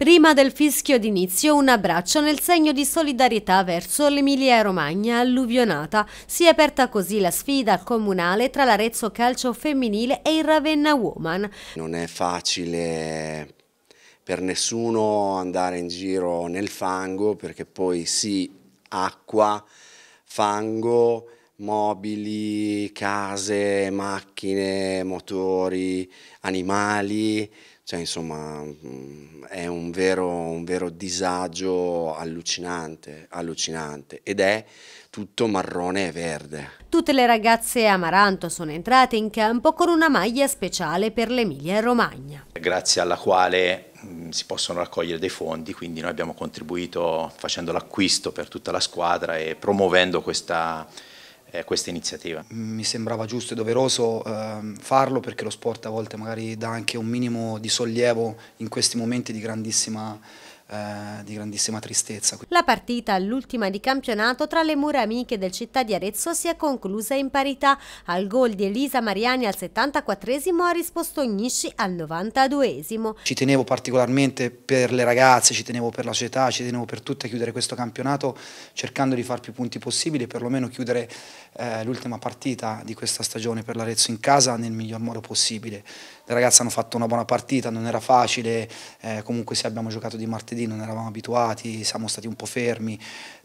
Prima del fischio d'inizio un abbraccio nel segno di solidarietà verso l'Emilia Romagna alluvionata. Si è aperta così la sfida comunale tra l'Arezzo Calcio Femminile e il Ravenna Woman. Non è facile per nessuno andare in giro nel fango perché poi sì, acqua, fango, mobili, case, macchine, motori, animali, cioè insomma mm, è un vero, un vero disagio allucinante, allucinante ed è tutto marrone e verde. Tutte le ragazze Amaranto sono entrate in campo con una maglia speciale per l'Emilia e Romagna. Grazie alla quale mm, si possono raccogliere dei fondi, quindi noi abbiamo contribuito facendo l'acquisto per tutta la squadra e promuovendo questa, eh, questa iniziativa. Mi sembrava giusto e doveroso eh, farlo perché lo sport a volte magari dà anche un minimo di sollievo in questi momenti di grandissima eh, di grandissima tristezza. La partita, l'ultima di campionato, tra le mura amiche del città di Arezzo si è conclusa in parità. Al gol di Elisa Mariani al 74esimo ha risposto Gnisci al 92esimo. Ci tenevo particolarmente per le ragazze, ci tenevo per la società, ci tenevo per tutte a chiudere questo campionato cercando di far più punti possibili perlomeno chiudere eh, l'ultima partita di questa stagione per l'Arezzo in casa nel miglior modo possibile. Le ragazze hanno fatto una buona partita, non era facile, eh, comunque se abbiamo giocato di martedì martedì, non eravamo abituati, siamo stati un po' fermi,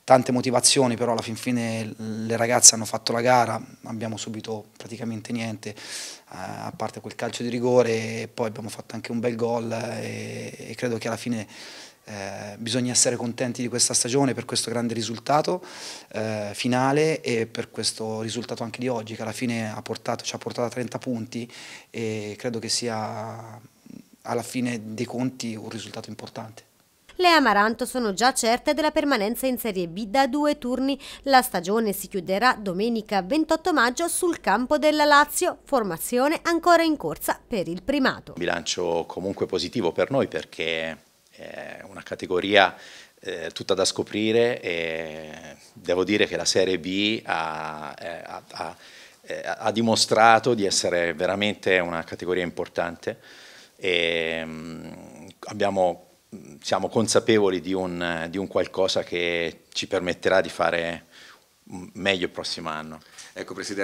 tante motivazioni, però alla fin fine le ragazze hanno fatto la gara, abbiamo subito praticamente niente, eh, a parte quel calcio di rigore e poi abbiamo fatto anche un bel gol e, eh, e credo che alla fine eh, bisogna essere contenti di questa stagione per questo grande risultato eh, finale e per questo risultato anche di oggi che alla fine ha portato, ci ha portato a 30 punti e credo che sia alla fine dei conti un risultato importante. Le Amaranto sono già certe della permanenza in Serie B da due turni. La stagione si chiuderà domenica 28 maggio sul campo della Lazio, formazione ancora in corsa per il primato. Un bilancio comunque positivo per noi perché è una categoria eh, tutta da scoprire e devo dire che la Serie B ha, eh, ha, ha, eh, ha dimostrato di essere veramente una categoria importante e, mm, abbiamo siamo consapevoli di un, di un qualcosa che ci permetterà di fare meglio il prossimo anno. Ecco Presidente.